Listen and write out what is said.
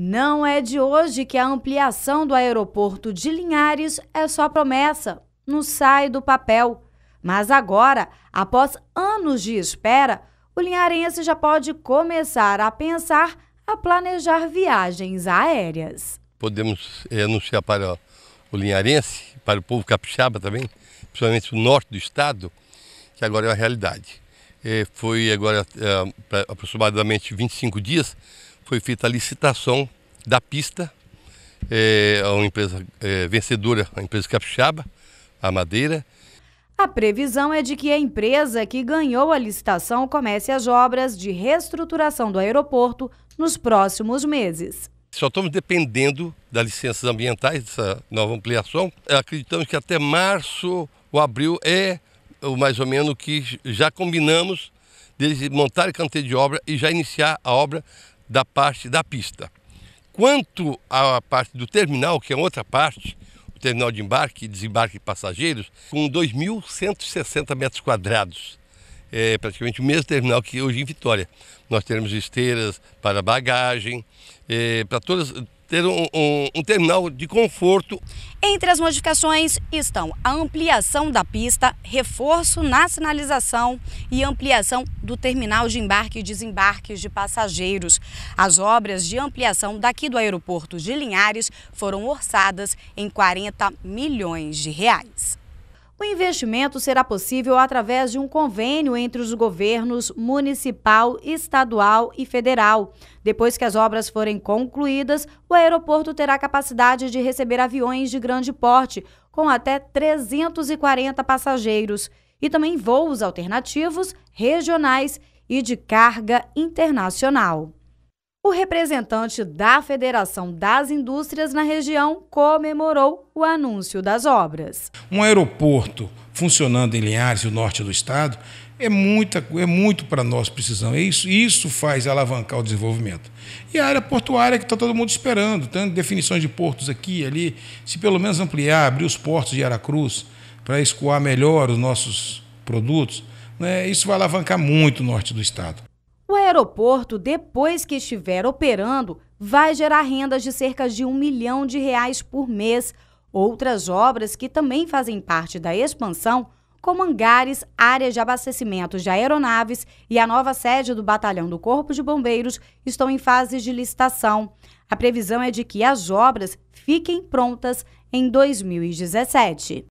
Não é de hoje que a ampliação do aeroporto de Linhares é só promessa, não sai do papel. Mas agora, após anos de espera, o linharense já pode começar a pensar a planejar viagens aéreas. Podemos eh, anunciar para o linharense, para o povo capixaba também, principalmente o norte do estado, que agora é uma realidade. Eh, foi agora eh, aproximadamente 25 dias foi feita a licitação da pista é, a uma empresa é, vencedora, a empresa Capixaba, a Madeira. A previsão é de que a empresa que ganhou a licitação comece as obras de reestruturação do aeroporto nos próximos meses. Só estamos dependendo das licenças ambientais, dessa nova ampliação. Acreditamos que até março ou abril é mais ou menos o que já combinamos deles montar o canteiro de obra e já iniciar a obra da parte da pista. Quanto à parte do terminal, que é outra parte, o terminal de embarque e desembarque de passageiros, com 2.160 metros quadrados. É praticamente o mesmo terminal que hoje em Vitória. Nós teremos esteiras para bagagem, é, para todas, ter um, um, um terminal de conforto. Entre as modificações estão a ampliação da pista, reforço na sinalização e ampliação do terminal de embarque e desembarque de passageiros. As obras de ampliação daqui do aeroporto de Linhares foram orçadas em 40 milhões de reais. O investimento será possível através de um convênio entre os governos municipal, estadual e federal. Depois que as obras forem concluídas, o aeroporto terá capacidade de receber aviões de grande porte, com até 340 passageiros, e também voos alternativos, regionais e de carga internacional o representante da Federação das Indústrias na região comemorou o anúncio das obras. Um aeroporto funcionando em Linhares, o norte do estado, é, muita, é muito para nós precisão. É isso, isso faz alavancar o desenvolvimento. E a área portuária que está todo mundo esperando, tanto definições de portos aqui e ali, se pelo menos ampliar, abrir os portos de Aracruz para escoar melhor os nossos produtos, né, isso vai alavancar muito o norte do estado aeroporto, depois que estiver operando, vai gerar rendas de cerca de um milhão de reais por mês. Outras obras que também fazem parte da expansão, como hangares, áreas de abastecimento de aeronaves e a nova sede do Batalhão do Corpo de Bombeiros, estão em fase de licitação. A previsão é de que as obras fiquem prontas em 2017.